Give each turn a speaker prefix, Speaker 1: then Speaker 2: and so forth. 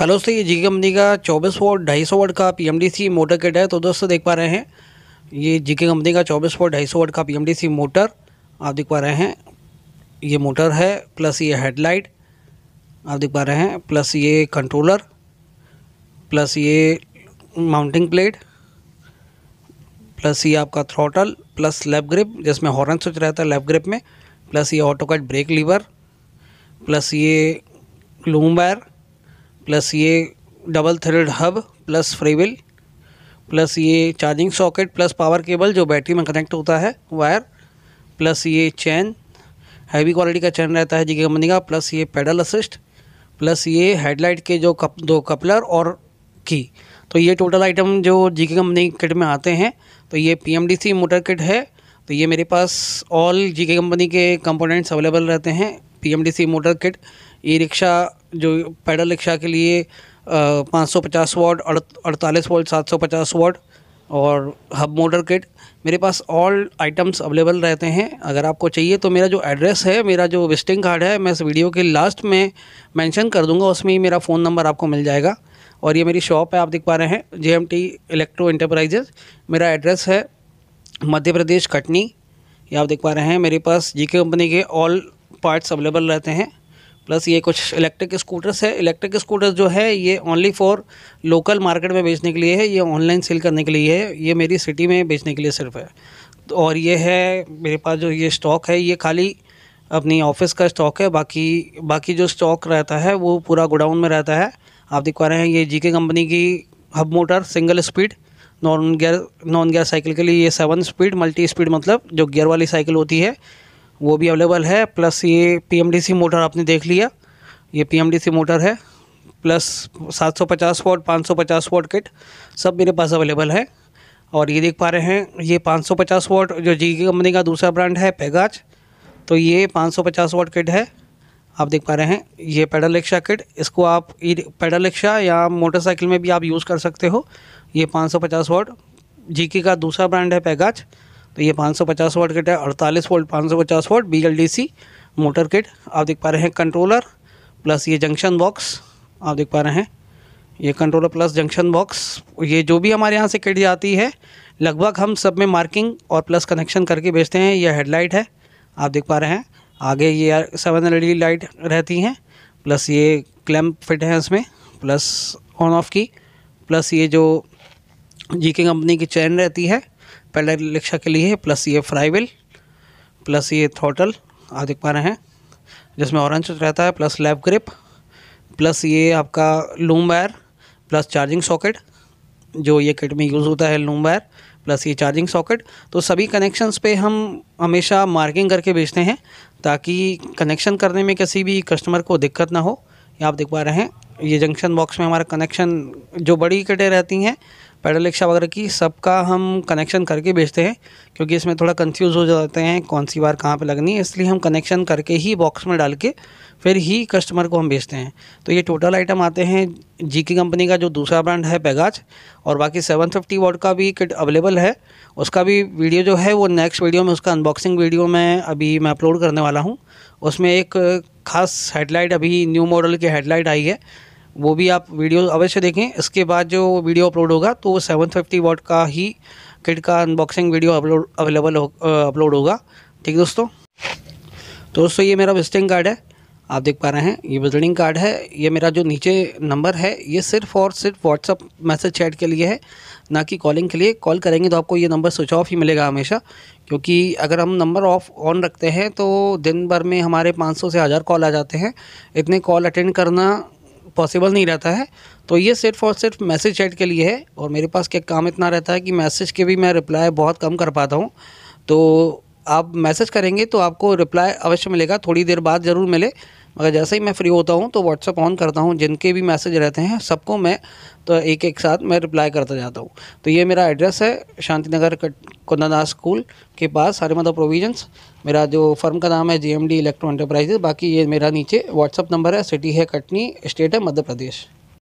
Speaker 1: hello दोस्तों ये जी company का चौबीस वोल्ट ढाई सौ वोट का पीएमडीसी मोटर किट है तो दोस्तों देख पा रहे हैं ये जी के कंपनी का चौबीस वोल्ट ढाई सौ वोट का पीएमडीसी मोटर आप देख पा रहे हैं ये मोटर है प्लस ये हेडलाइट आप देख पा रहे हैं प्लस ये कंट्रोलर प्लस ये माउंटिंग प्लेट प्लस ये आपका थ्रोटल प्लस लेप ग्रिप जिसमें हॉर्न स्विच रहता है लेप ग्रिप में प्लस ये ऑटोकट ब्रेक लीवर प्लस ये लूम वायर प्लस ये double thread hub plus freewheel plus ये charging socket plus power cable जो बैटरी में कनेक्ट होता है वायर प्लस ये चैन हैवी क्वालिटी का चैन रहता है जी कंपनी का प्लस ये पेडल असिस्ट प्लस ये हेडलाइट के जो कप दो कपलर और की तो ये टोटल आइटम जो जी के कंपनी किट में आते हैं तो ये P M D C motor kit है तो ये मेरे पास ऑल जी के कंपनी के कंपोनेंट्स अवेलेबल रहते हैं P M D C motor kit E रिक्शा जो पैडल रिक्शा के लिए पाँच सौ पचास वाट अड़तालीस वोल्ट सात सौ पचास वाट और हब मोटर किट मेरे पास ऑल आइटम्स अवेलेबल रहते हैं अगर आपको चाहिए तो मेरा जो एड्रेस है मेरा जो विजिटिंग कार्ड है मैं इस वीडियो के लास्ट में मेंशन कर दूंगा उसमें ही मेरा फ़ोन नंबर आपको मिल जाएगा और ये मेरी शॉप है आप देख पा रहे हैं J M T electro enterprises मेरा एड्रेस है मध्य प्रदेश कटनी ये आप देख पा रहे हैं मेरे पास जी के कंपनी के ऑल पार्ट्स अवेलेबल रहते हैं प्लस ये कुछ इलेक्ट्रिक स्कूटर्स है इलेक्ट्रिक स्कूटर्स जो है ये ओनली फॉर लोकल मार्केट में बेचने के लिए है ये ऑनलाइन सेल करने के लिए है ये मेरी सिटी में बेचने के लिए सिर्फ है और ये है मेरे पास जो ये स्टॉक है ये खाली अपनी ऑफिस का स्टॉक है बाकी बाकी जो स्टॉक रहता है वो पूरा गोडाउन में रहता है आप देख पा रहे हैं ये जीके कंपनी की hub motor single speed non gear non gear cycle के लिए ये सेवन स्पीड मल्टी स्पीड मतलब जो गियर वाली साइकिल होती है वो भी अवेलेबल है प्लस ये पीएमडीसी मोटर आपने देख लिया ये पीएमडीसी मोटर है प्लस 750 वॉट 550 वोट किट सब मेरे पास अवेलेबल है और ये देख पा रहे हैं ये 550 वोट जो जी कंपनी का दूसरा ब्रांड है पैगाज तो ये 550 वोट किट है आप देख पा रहे हैं ये पेडल रिक्शा किट इसको आप पेडल रिक्शा या मोटरसाइकिल में भी आप यूज़ कर सकते हो ये पाँच सौ वोट जी का दूसरा ब्रांड है पैगाज तो ये 550 वोल्ट किट है 48 volt 550 volt B motor kit आप देख पा रहे हैं कंट्रोलर प्लस ये जंक्शन बॉक्स आप देख पा रहे हैं ये कंट्रोलर प्लस जंक्शन बॉक्स ये जो भी हमारे यहाँ से किट जाती है लगभग हम सब में मार्किंग और प्लस कनेक्शन करके बेचते हैं यह हेडलाइट है आप देख पा रहे हैं आगे ये सेवन एल लाइट रहती हैं प्लस ये क्लैम्प फिट है इसमें प्लस ऑन ऑफ की प्लस ये जो जी के कंपनी की चैन रहती है पहले रिक्शा के लिए प्लस ये फ्राई प्लस ये थ्रोटल आप देख पा रहे हैं जिसमें ऑरेंज रहता है प्लस लैप ग्रिप प्लस ये आपका loom wire plus charging socket जो ये किट में यूज़ होता है लूम वायर प्लस ये चार्जिंग सॉकेट तो सभी कनेक्शंस पे हम हमेशा मार्किंग करके बेचते हैं ताकि कनेक्शन करने में किसी भी कस्टमर को दिक्कत ना हो ये आप देख पा रहे हैं ये जंक्शन बॉक्स में हमारा कनेक्शन जो बड़ी किटें रहती हैं पैडल रिक्शा वगैरह की सबका हम कनेक्शन करके बेचते हैं क्योंकि इसमें थोड़ा कंफ्यूज हो जाते हैं कौन सी बार कहाँ पे लगनी है इसलिए हम कनेक्शन करके ही बॉक्स में डाल के फिर ही कस्टमर को हम बेचते हैं तो ये टोटल आइटम आते हैं जी की कंपनी का जो दूसरा ब्रांड है पैगाज और बाकी सेवन फिफ्टी वॉट का भी किट अवेलेबल है उसका भी वीडियो जो है वो नेक्स्ट वीडियो में उसका अनबॉक्सिंग वीडियो में अभी मैं अपलोड करने वाला हूँ उसमें एक ख़ास हेडलाइट अभी न्यू मॉडल की हेडलाइट आई है वो भी आप वीडियो अवश्य देखें इसके बाद जो वीडियो अपलोड होगा तो सेवन फिफ्टी वॉट का ही किट का अनबॉक्सिंग वीडियो अपलोड अवेलेबल हो अपलोड होगा ठीक है दोस्तों तो दोस्तों ये मेरा विजिटिंग कार्ड है आप देख पा रहे हैं ये विजिटिंग कार्ड है ये मेरा जो नीचे नंबर है ये सिर्फ और सिर्फ व्हाट्सअप मैसेज चैट के लिए है ना कि कॉलिंग के लिए कॉल करेंगे तो आपको ये नंबर स्विच ऑफ ही मिलेगा हमेशा क्योंकि अगर हम नंबर ऑफ ऑन रखते हैं तो दिन भर में हमारे 500 से हज़ार कॉल आ जाते हैं इतने कॉल अटेंड करना पॉसिबल नहीं रहता है तो ये सिर्फ और सिर्फ मैसेज चैट के लिए है और मेरे पास क्या काम इतना रहता है कि मैसेज के भी मैं रिप्लाई बहुत कम कर पाता हूँ तो आप मैसेज करेंगे तो आपको रिप्लाई अवश्य मिलेगा थोड़ी देर बाद ज़रूर मिले मगर जैसे ही मैं फ्री होता हूँ तो व्हाट्सअप ऑन करता हूँ जिनके भी मैसेज रहते हैं सबको मैं तो एक एक साथ मैं रिप्लाई करता जाता हूँ तो ये मेरा एड्रेस है शांति नगर कुंदादास स्कूल के पास हरे माधव प्रोविजन्स मेरा जो फर्म का नाम है G M D electro enterprises बाकी ये मेरा नीचे व्हाट्सअप नंबर है सिटी है कटनी स्टेट है मध्य प्रदेश